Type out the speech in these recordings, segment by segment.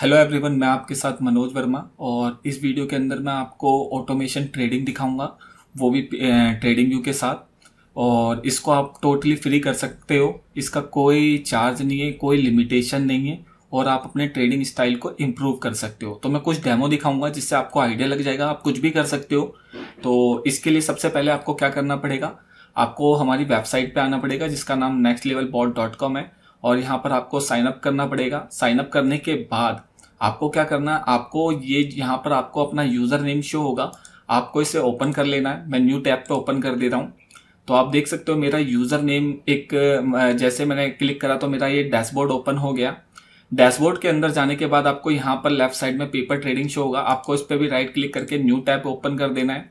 hello everyone मैं आपके साथ मनोज वर्मा और इस वीडियो के अंदर मैं आपको ऑटोमेशन ट्रेडिंग दिखाऊंगा वो भी ट्रेडिंग व्यू के साथ और इसको आप टोटली फ्री कर सकते हो इसका कोई चार्ज नहीं है कोई लिमिटेशन नहीं है और आप अपने ट्रेडिंग स्टाइल को इम्प्रूव कर सकते हो तो मैं कुछ डेमो दिखाऊंगा जिससे आपको आइडिया लग जाएगा आप कुछ भी कर सकते हो तो इसके लिए सबसे पहले आपको क्या करना पड़ेगा आपको हमारी वेबसाइट पे आना पड़ेगा जिसका नाम next level bot dot com है और यहाँ पर आपको साइनअप करना पड़ेगा साइनअप करने के बाद आपको क्या करना है आपको ये यहाँ पर आपको अपना यूज़र नेम शो होगा आपको इसे ओपन कर लेना है मैं न्यू टैब पे तो ओपन कर दे रहा हूँ तो आप देख सकते हो मेरा यूज़र नेम एक जैसे मैंने क्लिक करा तो मेरा ये डैशबोर्ड ओपन हो गया डैशबोर्ड के अंदर जाने के बाद आपको यहाँ पर लेफ्ट साइड में पेपर ट्रेडिंग शो होगा आपको इस पर भी राइट क्लिक करके न्यू टैब ओपन कर देना है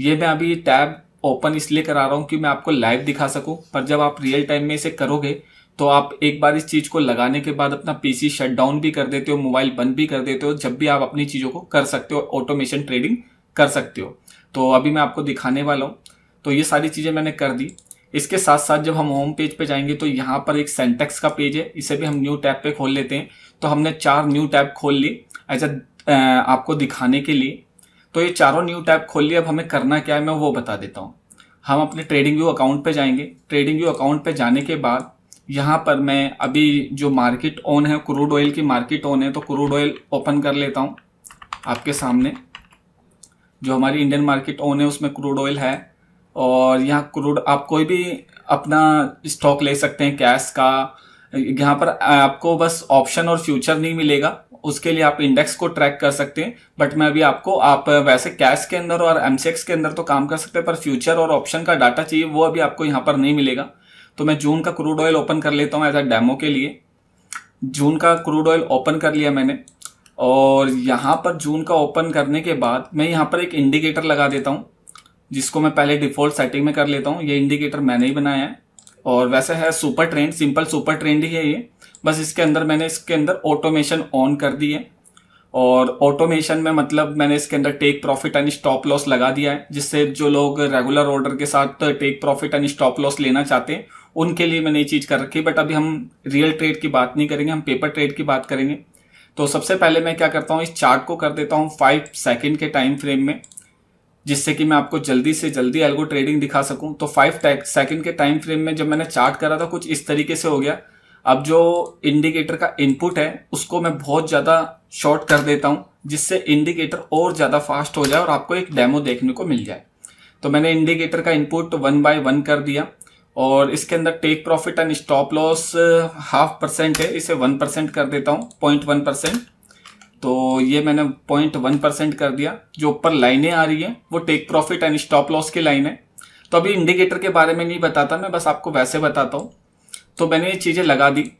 ये मैं अभी टैब ओपन इसलिए करा रहा हूँ कि मैं आपको लाइव दिखा सकूँ पर जब आप रियल टाइम में इसे करोगे तो आप एक बार इस चीज को लगाने के बाद अपना पीसी शट डाउन भी कर देते हो मोबाइल बंद भी कर देते हो जब भी आप अपनी चीजों को कर सकते हो ऑटोमेशन ट्रेडिंग कर सकते हो तो अभी मैं आपको दिखाने वाला हूँ तो ये सारी चीजें मैंने कर दी इसके साथ साथ जब हम होम पेज पे जाएंगे तो यहाँ पर एक सेंटेक्स का पेज है इसे भी हम न्यू टैब पे खोल लेते हैं तो हमने चार न्यू टैब खोल ली एज अ आपको दिखाने के लिए तो ये चारों न्यू टैब खोल लिए अब हमें करना क्या है मैं वो बता देता हूँ हम अपने ट्रेडिंग व्यू अकाउंट पे जाएंगे ट्रेडिंग व्यू अकाउंट पे जाने के बाद यहाँ पर मैं अभी जो मार्केट ऑन है क्रूड ऑयल की मार्केट ऑन है तो क्रूड ऑयल ओपन कर लेता हूँ आपके सामने जो हमारी इंडियन मार्केट ऑन है उसमें क्रूड ऑयल है और यहाँ क्रूड आप कोई भी अपना स्टॉक ले सकते हैं कैश का यहाँ पर आपको बस ऑप्शन और फ्यूचर नहीं मिलेगा उसके लिए आप इंडेक्स को ट्रैक कर सकते हैं बट मैं अभी आपको आप वैसे कैश के अंदर और एमसीएक्स के अंदर तो काम कर सकते हैं पर फ्यूचर और ऑप्शन का डाटा चाहिए वो अभी आपको यहाँ पर नहीं मिलेगा तो मैं जून का क्रूड ऑयल ओपन कर लेता हूँ एज अ डेमो के लिए जून का क्रूड ऑयल ओपन कर लिया मैंने और यहाँ पर जून का ओपन करने के बाद मैं यहाँ पर एक इंडिकेटर लगा देता हूँ जिसको मैं पहले डिफॉल्ट सेटिंग में कर लेता हूँ ये इंडिकेटर मैंने ही बनाया है और वैसे है super trend simple super trend ही है ये बस इसके अंदर मैंने इसके अंदर ऑटोमेशन ऑन कर दी है और ऑटोमेशन में मतलब मैंने इसके अंदर take profit and stop loss लगा दिया है जिससे जो लोग रेगुलर ऑर्डर के साथ take profit and stop loss लेना चाहते हैं उनके लिए मैंने ये चीज कर रखी बट अभी हम रियल ट्रेड की बात नहीं करेंगे हम पेपर ट्रेड की बात करेंगे तो सबसे पहले मैं क्या करता हूँ इस चार्ट को कर देता हूँ फाइव सेकेंड के टाइम फ्रेम में जिससे कि मैं आपको जल्दी से जल्दी एल्गो ट्रेडिंग दिखा सकूं तो फाइव सेकंड के टाइम फ्रेम में जब मैंने चार्ट करा था कुछ इस तरीके से हो गया अब जो इंडिकेटर का इनपुट है उसको मैं बहुत ज़्यादा शॉर्ट कर देता हूं जिससे इंडिकेटर और ज़्यादा फास्ट हो जाए और आपको एक डेमो देखने को मिल जाए तो मैंने इंडिकेटर का इनपुट वन बाय वन कर दिया और इसके अंदर take profit and stop loss half percent है इसे वन परसेंट कर देता हूँ पॉइंट वन परसेंट तो ये मैंने पॉइंट वन परसेंट कर दिया जो ऊपर लाइनें आ रही हैं वो take profit and stop loss की लाइन है तो अभी इंडिकेटर के बारे में नहीं बताता मैं बस आपको वैसे बताता हूँ तो मैंने ये चीज़ें लगा दी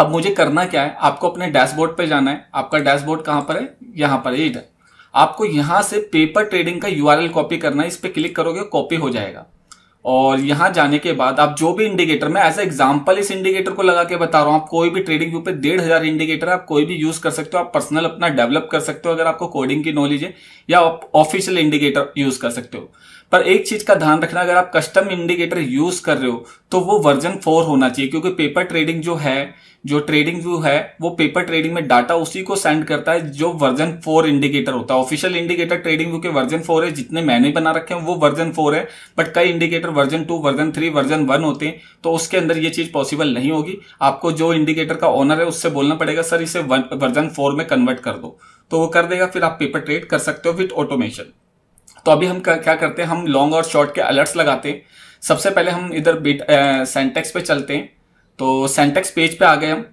अब मुझे करना क्या है आपको अपने डैशबोर्ड पर जाना है आपका डैशबोर्ड कहाँ पर है यहाँ पर है इधर आपको यहाँ से पेपर ट्रेडिंग का यू कॉपी करना है इस पर क्लिक करोगे कॉपी हो जाएगा और यहां जाने के बाद आप जो भी इंडिकेटर मैं एज एग्जाम्पल इस इंडिकेटर को लगा के बता रहा हूं आप कोई भी ट्रेडिंग व्यू पे डेढ़ हजार इंडिकेटर आप कोई भी यूज कर सकते हो आप पर्सनल अपना डेवलप कर सकते हो अगर आपको कोडिंग की नॉलेज है या आप ऑफिशियल इंडिकेटर यूज कर सकते हो पर एक चीज का ध्यान रखना अगर आप कस्टम इंडिकेटर यूज कर रहे हो तो वो वर्जन फोर होना चाहिए क्योंकि पेपर ट्रेडिंग जो है जो ट्रेडिंग व्यू है वो पेपर ट्रेडिंग में डाटा उसी को सेंड करता है जो वर्जन फोर इंडिकेटर होता है ऑफिशियल इंडिकेटर ट्रेडिंग व्यू के वर्जन फोर है जितने मैंने बना रखे हैं वो वर्जन फोर है बट कई indicator version two version three version one होते हैं तो उसके अंदर ये चीज पॉसिबल नहीं होगी आपको जो इंडिकेटर का ऑनर है उससे बोलना पड़ेगा सर इसे वर्जन फोर में कन्वर्ट कर दो तो वो कर देगा फिर आप पेपर ट्रेड कर सकते हो विथ ऑटोमेशन तो अभी हम क्या करते हैं हम लॉन्ग और शॉर्ट के अलर्ट्स लगाते हैं सबसे पहले हम इधर बीट सेंटेक्स पे चलते हैं तो सेंटेक्स पेज पे आ गए हम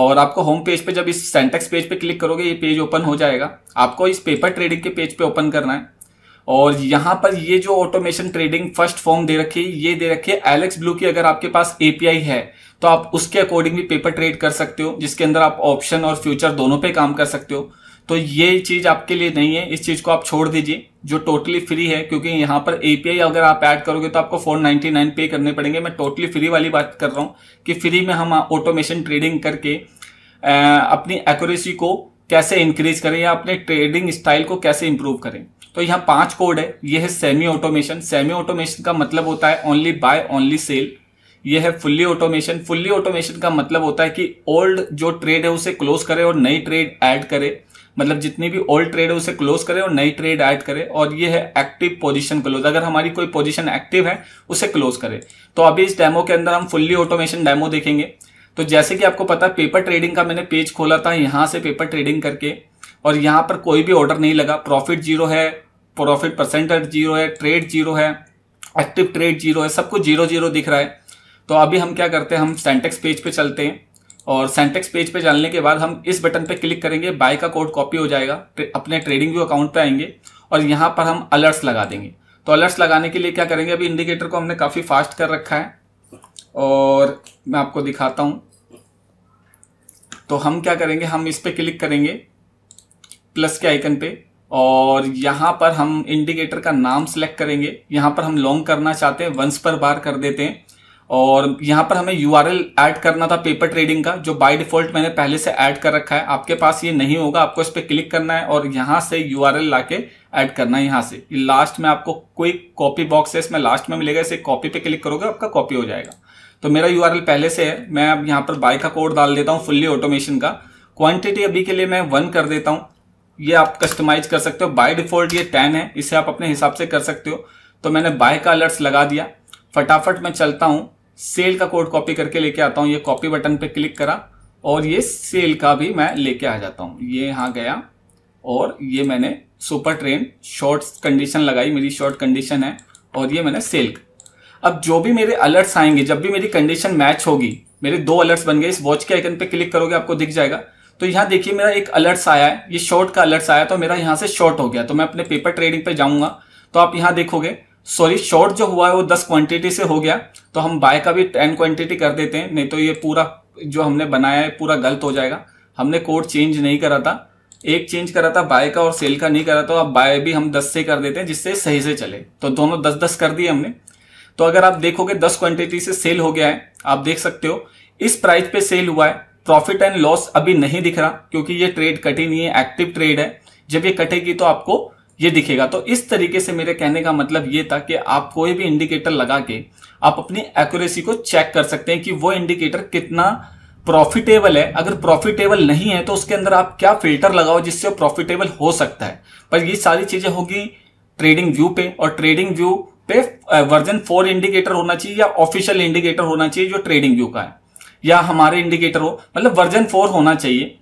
और आपको होम पेज पे जब इस सेंटेक्स पेज पे क्लिक करोगे ये पेज ओपन हो जाएगा आपको इस पेपर ट्रेडिंग के पेज पे ओपन करना है और यहाँ पर ये जो ऑटोमेशन ट्रेडिंग फर्स्ट फॉर्म दे रखी है ये दे रखी है एलेक्स ब्लू की अगर आपके पास एपीआई है तो आप उसके अकॉर्डिंग भी पेपर ट्रेड कर सकते हो जिसके अंदर आप ऑप्शन और फ्यूचर दोनों पे काम कर सकते हो तो ये चीज आपके लिए नहीं है इस चीज को आप छोड़ दीजिए जो टोटली फ्री है क्योंकि यहाँ पर एपीआई अगर आप ऐड करोगे तो आपको फोर नाइनटी नाइन पे करने पड़ेंगे मैं टोटली फ्री वाली बात कर रहा हूँ कि फ्री में हम ऑटोमेशन ट्रेडिंग करके आ, अपनी एक्यूरेसी को कैसे इंक्रीज करें या अपने ट्रेडिंग स्टाइल को कैसे इंप्रूव करें तो यहाँ पांच कोड है यह है सेमी ऑटोमेशन सेमी ऑटोमेशन का मतलब होता है ओनली बाय ओनली सेल यह है फुल्ली ऑटोमेशन फुल्ली ऑटोमेशन का मतलब होता है कि ओल्ड जो ट्रेड है उसे क्लोज करे और नई ट्रेड ऐड करे मतलब जितनी भी ओल्ड ट्रेड है उसे क्लोज करें और नई ट्रेड ऐड करें और ये है एक्टिव पोजीशन क्लोज अगर हमारी कोई पोजीशन एक्टिव है उसे क्लोज करें तो अभी इस डेमो के अंदर हम फुल्ली ऑटोमेशन डेमो देखेंगे तो जैसे कि आपको पता है पेपर ट्रेडिंग का मैंने पेज खोला था यहाँ से पेपर ट्रेडिंग करके और यहाँ पर कोई भी ऑर्डर नहीं लगा प्रॉफिट जीरो है प्रॉफिट परसेंटेज जीरो है ट्रेड जीरो है एक्टिव ट्रेड जीरो है सब कुछ जीरो जीरो दिख रहा है तो अभी हम क्या करते हैं हम सेंटेक्स पेज पे चलते हैं और सेंटेक्स पेज पे जाने के बाद हम इस बटन पे क्लिक करेंगे बाय का कोड कॉपी हो जाएगा अपने ट्रेडिंग व्यू अकाउंट पे आएंगे और यहाँ पर हम अलर्ट्स लगा देंगे तो अलर्ट्स लगाने के लिए क्या करेंगे अभी इंडिकेटर को हमने काफ़ी फास्ट कर रखा है और मैं आपको दिखाता हूं तो हम क्या करेंगे हम इस पर क्लिक करेंगे प्लस के आइकन पे और यहाँ पर हम इंडिकेटर का नाम सेलेक्ट करेंगे यहां पर हम लॉन्ग करना चाहते हैं वंस पर बार कर देते हैं और यहां पर हमें यू आर ऐड करना था पेपर ट्रेडिंग का जो बाय डिफॉल्ट मैंने पहले से ऐड कर रखा है आपके पास ये नहीं होगा आपको इस पर क्लिक करना है और यहां से यू आर एल लाके एड करना है यहां से लास्ट में आपको कोई कॉपी बॉक्स है इसमें लास्ट में मिलेगा इसे कॉपी पे क्लिक करोगे आपका कॉपी हो जाएगा तो मेरा यू पहले से है मैं अब यहां पर बाय का कोड डाल देता हूँ फुल्ली ऑटोमेशन का क्वांटिटी अभी के लिए मैं वन कर देता हूँ ये आप कस्टमाइज कर सकते हो बाय डिफॉल्ट ये टेन है इसे आप अपने हिसाब से कर सकते हो तो मैंने बाय का अलर्ट्स लगा दिया फटाफट मैं चलता हूँ सेल का कोड कॉपी करके लेके आता हूँ ये कॉपी बटन पे क्लिक करा और ये सेल का भी मैं लेके आ जाता हूं ये यहां गया और ये मैंने सुपर ट्रेन शॉर्ट कंडीशन लगाई मेरी शॉर्ट कंडीशन है और ये मैंने सेल अब जो भी मेरे अलर्ट्स आएंगे जब भी मेरी कंडीशन मैच होगी मेरे दो अलर्ट्स बन गए इस वॉच के आइकन पे क्लिक करोगे आपको दिख जाएगा तो यहां देखिए मेरा एक अलर्ट्स आया है ये शॉर्ट का अलर्ट्स आया तो मेरा यहाँ से शॉर्ट हो गया तो मैं अपने पेपर ट्रेडिंग पे जाऊंगा तो आप यहाँ देखोगे सॉरी शॉर्ट जो हुआ है वो दस क्वांटिटी से हो गया तो हम बाय का भी टेन क्वांटिटी कर देते हैं नहीं तो ये पूरा जो हमने बनाया है पूरा गलत हो जाएगा हमने कोड चेंज नहीं करा था एक चेंज करा था बाय का और सेल का नहीं करा था तो अब बाय भी हम दस से कर देते हैं जिससे सही से चले तो दोनों दस दस कर दिए हमने तो अगर आप देखोगे दस क्वांटिटी से सेल हो गया है आप देख सकते हो इस प्राइस पे सेल हुआ है प्रॉफिट एंड लॉस अभी नहीं दिख रहा क्योंकि ये ट्रेड कटी नहीं है एक्टिव ट्रेड है जब ये कटेगी तो आपको ये दिखेगा तो इस तरीके से मेरे कहने का मतलब ये था कि आप कोई भी इंडिकेटर लगा के आप अपनी एक्यूरेसी को चेक कर सकते हैं कि वो इंडिकेटर कितना प्रॉफिटेबल है अगर प्रॉफिटेबल नहीं है तो उसके अंदर आप क्या फिल्टर लगाओ जिससे प्रॉफिटेबल हो सकता है पर ये सारी चीजें होगी ट्रेडिंग व्यू पे और ट्रेडिंग व्यू पे वर्जन फोर इंडिकेटर होना चाहिए या ऑफिशियल इंडिकेटर होना चाहिए जो ट्रेडिंग व्यू का है या हमारे इंडिकेटर हो मतलब वर्जन फोर होना चाहिए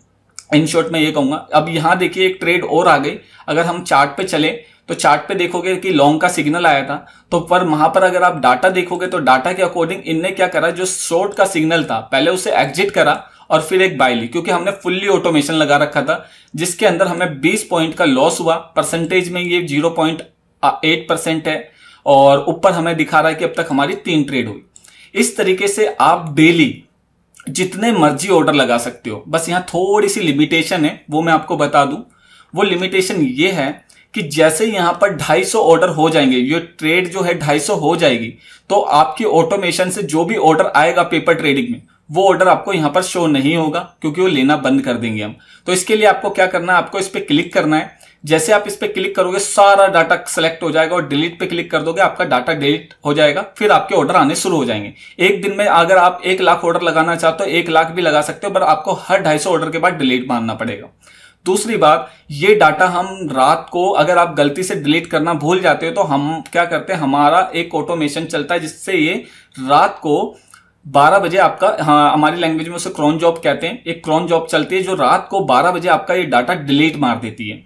इन शॉर्ट मैं ये कहूंगा अब यहां देखिए एक ट्रेड और आ गई अगर हम चार्ट पे चले तो चार्ट पे देखोगे कि लॉन्ग का सिग्नल आया था तो पर वहां पर अगर आप डाटा देखोगे तो डाटा के अकॉर्डिंग इनने क्या करा जो शॉर्ट का सिग्नल था पहले उसे एग्जिट करा और फिर एक बाय ली क्योंकि हमने फुल्ली ऑटोमेशन लगा रखा था जिसके अंदर हमें बीस पॉइंट का लॉस हुआ परसेंटेज में ये एट परसेंट है और ऊपर हमें दिखा रहा है कि अब तक हमारी तीन ट्रेड हुई इस तरीके से आप डेली जितने मर्जी ऑर्डर लगा सकते हो बस यहाँ थोड़ी सी लिमिटेशन है वो मैं आपको बता दूं वो लिमिटेशन ये है कि जैसे यहाँ पर 250 ऑर्डर हो जाएंगे ये ट्रेड जो है 250 हो जाएगी तो आपकी ऑटोमेशन से जो भी ऑर्डर आएगा पेपर ट्रेडिंग में वो ऑर्डर आपको यहाँ पर शो नहीं होगा क्योंकि वो लेना बंद कर देंगे हम तो इसके लिए आपको क्या करना है आपको इस पर क्लिक करना है जैसे आप इस पर क्लिक करोगे सारा डाटा सेलेक्ट हो जाएगा और डिलीट पे क्लिक कर दोगे आपका डाटा डिलीट हो जाएगा फिर आपके ऑर्डर आने शुरू हो जाएंगे एक दिन में अगर आप एक लाख ऑर्डर लगाना चाहते हो एक लाख भी लगा सकते हो पर आपको हर ढाई ऑर्डर के बाद डिलीट मारना पड़ेगा दूसरी बात ये डाटा हम रात को अगर आप गलती से डिलीट करना भूल जाते हो तो हम क्या करते हैं हमारा एक ऑटोमेशन चलता है जिससे ये रात को 12 बजे आपका हाँ हमारी लैंग्वेज में उसे क्रॉन जॉब कहते हैं एक क्रॉन जॉब चलती है जो रात को 12 बजे आपका ये डाटा डिलीट मार देती है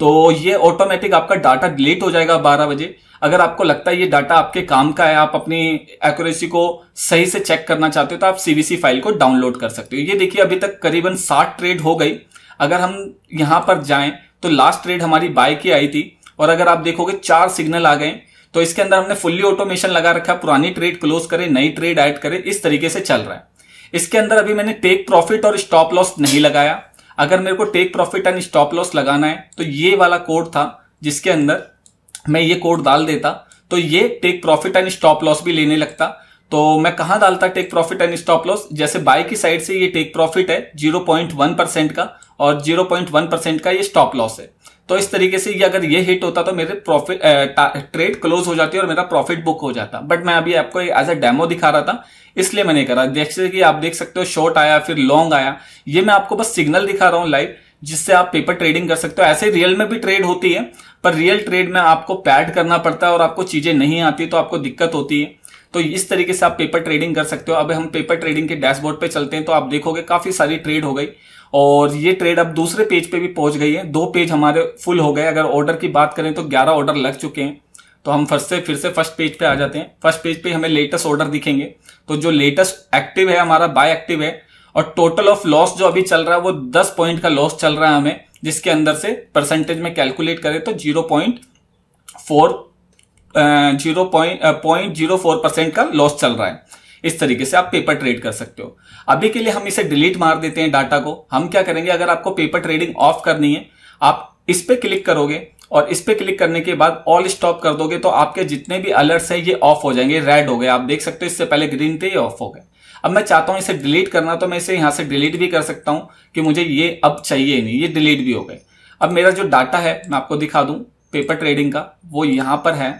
तो ये ऑटोमेटिक आपका डाटा डिलीट हो जाएगा बारह बजे अगर आपको लगता है ये डाटा आपके काम का है आप अपनी एक्यूरेसी को सही से चेक करना चाहते हो तो आप सीवीसी फाइल को डाउनलोड कर सकते हो ये देखिए अभी तक करीबन साठ ट्रेड हो गई अगर हम यहां पर जाएं तो लास्ट ट्रेड हमारी बाय की आई थी और अगर आप देखोगे चार सिग्नल आ गए तो इसके अंदर हमने फुल्ली ऑटोमेशन लगा रखा पुरानी ट्रेड क्लोज करें नई ट्रेड ऐड करें इस तरीके से चल रहा है इसके अंदर अभी मैंने टेक प्रॉफिट और स्टॉप लॉस नहीं लगाया अगर मेरे को take profit and stop loss लगाना है तो ये वाला कोड था जिसके अंदर मैं ये कोड डाल देता तो ये take profit and stop loss भी लेने लगता तो मैं कहाँ डालता take profit and stop loss जैसे बाय की साइड से ये टेक प्रॉफिट है 0.1 परसेंट का और 0.1 परसेंट का ये स्टॉप लॉस है तो इस तरीके से अगर ये हिट होता तो मेरे प्रॉफिट ट्रेड क्लोज हो जाती और मेरा प्रॉफिट बुक हो जाता बट मैं अभी आपको एज अ डेमो दिखा रहा था इसलिए मैंने करा जैसे कि आप देख सकते हो शॉर्ट आया फिर लॉन्ग आया ये मैं आपको बस सिग्नल दिखा रहा हूँ लाइव जिससे आप पेपर ट्रेडिंग कर सकते हो ऐसे रियल में भी ट्रेड होती है पर रियल ट्रेड में आपको पैड करना पड़ता है और आपको चीजें नहीं आती तो आपको दिक्कत होती है तो इस तरीके से आप पेपर ट्रेडिंग कर सकते हो अब हम पेपर ट्रेडिंग के डैशबोर्ड पे चलते हैं तो आप देखोगे काफी सारी ट्रेड हो गई और ये ट्रेड अब दूसरे पेज पे भी पहुंच गई है दो पेज हमारे फुल हो गए अगर ऑर्डर की बात करें तो 11 ऑर्डर लग चुके हैं तो हम फर्स्ट से फिर से फर्स्ट पेज पे आ जाते हैं फर्स्ट पेज पे हमें लेटेस्ट ऑर्डर दिखेंगे तो जो लेटेस्ट एक्टिव है हमारा बाय एक्टिव है और टोटल ऑफ लॉस जो अभी चल रहा है वो दस पॉइंट का लॉस चल रहा है हमें जिसके अंदर से परसेंटेज में कैलकुलेट करें तो zero point four zero point point zero four percent का लॉस चल रहा है इस तरीके से आप पेपर ट्रेड कर सकते हो अभी के लिए हम इसे डिलीट मार देते हैं डाटा को हम क्या करेंगे अगर आपको पेपर ट्रेडिंग ऑफ करनी है आप इस पे क्लिक करोगे और इस पे क्लिक करने के बाद ऑल स्टॉप कर दोगे तो आपके जितने भी अलर्ट्स हैं ये ऑफ हो जाएंगे रेड हो गए आप देख सकते हो इससे पहले ग्रीन थे ये ऑफ हो गए अब मैं चाहता हूं इसे डिलीट करना तो मैं इसे यहां से डिलीट भी कर सकता हूं कि मुझे ये अब चाहिए नहीं ये डिलीट भी हो गए अब मेरा जो डाटा है मैं आपको दिखा दूं पेपर ट्रेडिंग का वो यहां पर है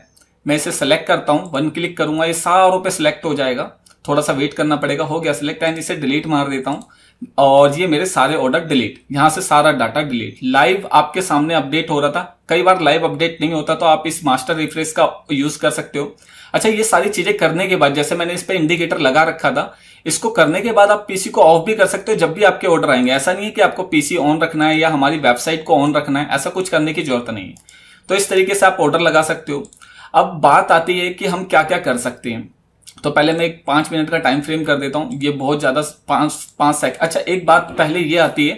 मैं इसे सेलेक्ट करता हूं वन क्लिक करूंगा ये सारों पे सिलेक्ट हो जाएगा थोड़ा सा वेट करना पड़ेगा हो गया सिलेक्ट एंड इसे डिलीट मार देता हूं और ये मेरे सारे ऑर्डर डिलीट यहां से सारा डाटा डिलीट लाइव आपके सामने अपडेट हो रहा था कई बार लाइव अपडेट नहीं होता तो आप इस मास्टर रिफ्रेश का यूज कर सकते हो अच्छा ये सारी चीजें करने के बाद जैसे मैंने इस पर इंडिकेटर लगा रखा था इसको करने के बाद आप पीसी को ऑफ भी कर सकते हो जब भी आपके ऑर्डर आएंगे ऐसा नहीं है कि आपको पीसी ऑन रखना है या हमारी वेबसाइट को ऑन रखना है ऐसा कुछ करने की जरूरत नहीं है तो इस तरीके से आप ऑर्डर लगा सकते हो अब बात आती है कि हम क्या क्या कर सकते हैं तो पहले मैं एक पांच मिनट का टाइम फ्रेम कर देता हूं ये बहुत ज्यादा पांच पांच सेकंड अच्छा एक बात पहले ये आती है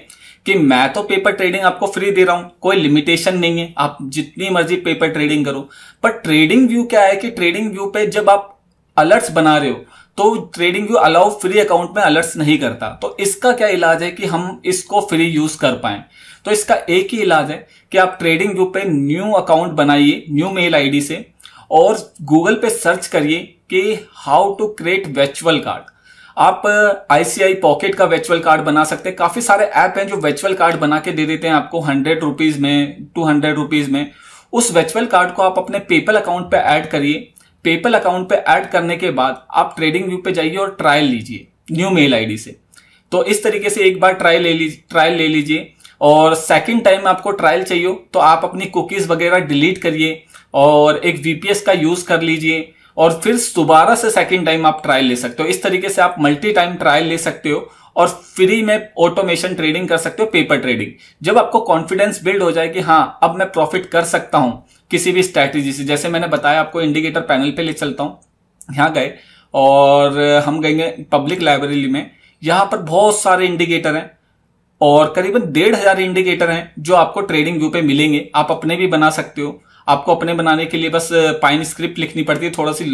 कि मैं तो पेपर ट्रेडिंग आपको फ्री दे रहा हूं कोई लिमिटेशन नहीं है आप जितनी मर्जी पेपर ट्रेडिंग करो पर ट्रेडिंग व्यू क्या है कि ट्रेडिंग व्यू पे जब आप अलर्ट्स बना रहे हो तो trading view allow free account में अलर्ट्स नहीं करता तो इसका क्या इलाज है कि हम इसको फ्री यूज कर पाए तो इसका एक ही इलाज है कि आप ट्रेडिंग व्यू पे न्यू अकाउंट बनाइए न्यू मेल आईडी से और गूगल पे सर्च करिए कि how to create virtual card आप आईसीआई uh, पॉकेट का वर्चुअल कार्ड बना सकते हैं काफी सारे ऐप हैं जो वर्चुअल कार्ड बना के दे देते हैं आपको हंड्रेड रुपीज में टू हंड्रेड रुपीज में उस वर्चुअल कार्ड को आप अपने पेपल अकाउंट पे ऐड करिए पेपल अकाउंट पे ऐड करने के बाद आप ट्रेडिंग व्यू पे जाइए और ट्रायल लीजिए न्यू मेल आईडी से तो इस तरीके से एक बार ट्रायल ले लीजिए ट्रायल ले लीजिए और सेकंड टाइम आपको ट्रायल चाहिए तो आप अपनी कुकीज वगैरह डिलीट करिए और एक वीपीएस का यूज कर लीजिए और फिर दोबारा से सेकेंड टाइम आप ट्रायल ले सकते हो इस तरीके से आप मल्टी टाइम ट्रायल ले सकते हो और फ्री में ऑटोमेशन ट्रेडिंग कर सकते हो पेपर ट्रेडिंग जब आपको कॉन्फिडेंस बिल्ड हो जाए कि हाँ अब मैं प्रॉफिट कर सकता हूं किसी भी स्ट्रैटेजी से जैसे मैंने बताया आपको इंडिकेटर पैनल पे ले चलता हूं यहां गए और हम गएंगे पब्लिक लाइब्रेरी में यहां पर बहुत सारे इंडिकेटर हैं और करीबन डेढ़ हजार इंडिकेटर हैं जो आपको ट्रेडिंग व्यू पे मिलेंगे आप अपने भी बना सकते हो आपको अपने बनाने के लिए बस पाइन स्क्रिप्ट लिखनी पड़ती है थोड़ा सी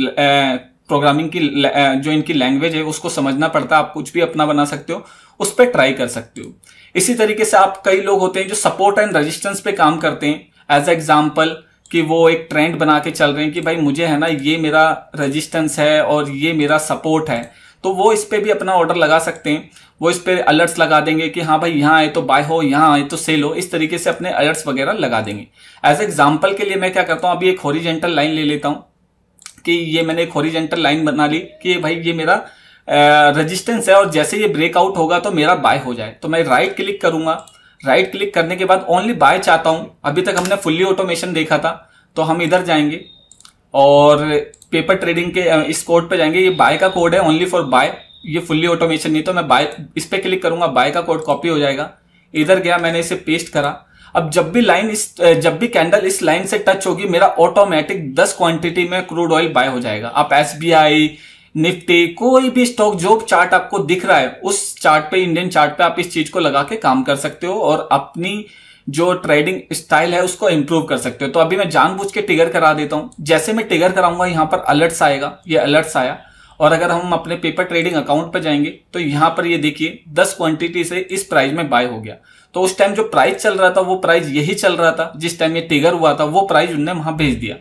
प्रोग्रामिंग की जो इनकी लैंग्वेज है उसको समझना पड़ता है आप कुछ भी अपना बना सकते हो उस पर ट्राई कर सकते हो इसी तरीके से आप कई लोग होते हैं जो सपोर्ट एंड रजिस्टेंस पे काम करते हैं एज एग्जाम्पल कि वो एक ट्रेंड बना के चल रहे हैं कि भाई मुझे है ना ये मेरा रजिस्टेंस है और ये मेरा सपोर्ट है तो वो इस पर भी अपना ऑर्डर लगा सकते हैं वो इस पर अलर्ट्स लगा देंगे कि हाँ भाई यहाँ आए तो बाय हो यहाँ आए तो सेल हो इस तरीके से अपने अलर्ट्स वगैरह लगा देंगे एज एग्जाम्पल के लिए मैं क्या करता हूँ अभी एक हॉरीजेंटल लाइन ले लेता हूँ कि ये मैंने एक हॉरीजेंटल लाइन बना ली कि भाई ये मेरा रजिस्टेंस है और जैसे ये ब्रेकआउट होगा तो मेरा बाय हो जाए तो मैं राइट क्लिक करूंगा राइट क्लिक करने के बाद ओनली बाय चाहता हूं अभी तक हमने फुल्ली ऑटोमेशन देखा था तो हम इधर जाएंगे और पेपर ट्रेडिंग के इस कोड पे जाएंगे ये बाय का कोड है ओनली फॉर बाय ये फुल्ली ऑटोमेशन नहीं तो मैं बाय इस पर क्लिक करूंगा बाय का कोड कॉपी हो जाएगा इधर गया मैंने इसे पेस्ट करा अब जब भी लाइन इस जब भी कैंडल इस लाइन से टच होगी मेरा ऑटोमेटिक 10 क्वांटिटी में क्रूड ऑयल बाय हो जाएगा आप एस निफ्टी कोई भी स्टॉक जो चार्ट आपको दिख रहा है उस चार्ट पे इंडियन चार्ट पे आप इस चीज को लगा के काम कर सकते हो और अपनी जो ट्रेडिंग स्टाइल है उसको इंप्रूव कर सकते हो तो अभी मैं जानबूझ के टिगर करा देता हूं जैसे मैं टिगर कराऊंगा यहां पर अलर्ट्स आएगा ये अलर्ट्स आया और अगर हम अपने पेपर ट्रेडिंग अकाउंट पर जाएंगे तो यहां पर ये देखिए 10 क्वांटिटी से इस प्राइस में बाय हो गया तो उस टाइम जो प्राइस चल रहा था वो प्राइस यही चल रहा था जिस टाइम ये टिगर हुआ था वो प्राइस उनने वहां भेज दिया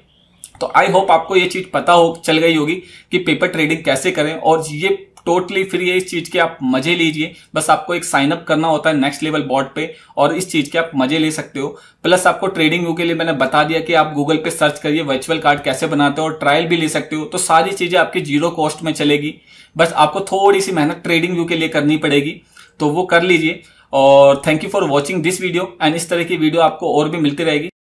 तो आई होप आपको ये चीज पता हो चल गई होगी कि पेपर ट्रेडिंग कैसे करें और ये टोटली फ्री है इस चीज के आप मजे लीजिए बस आपको एक साइन अप करना होता है नेक्स्ट लेवल बोर्ड पे और इस चीज के आप मजे ले सकते हो प्लस आपको ट्रेडिंग व्यू के लिए मैंने बता दिया कि आप गूगल पे सर्च करिए वर्चुअल कार्ड कैसे बनाते हो और ट्रायल भी ले सकते हो तो सारी चीजें आपकी जीरो कॉस्ट में चलेगी बस आपको थोड़ी सी मेहनत ट्रेडिंग व्यू के लिए करनी पड़ेगी तो वो कर लीजिए और thank you for watching this video and इस तरह की वीडियो आपको और भी मिलती रहेगी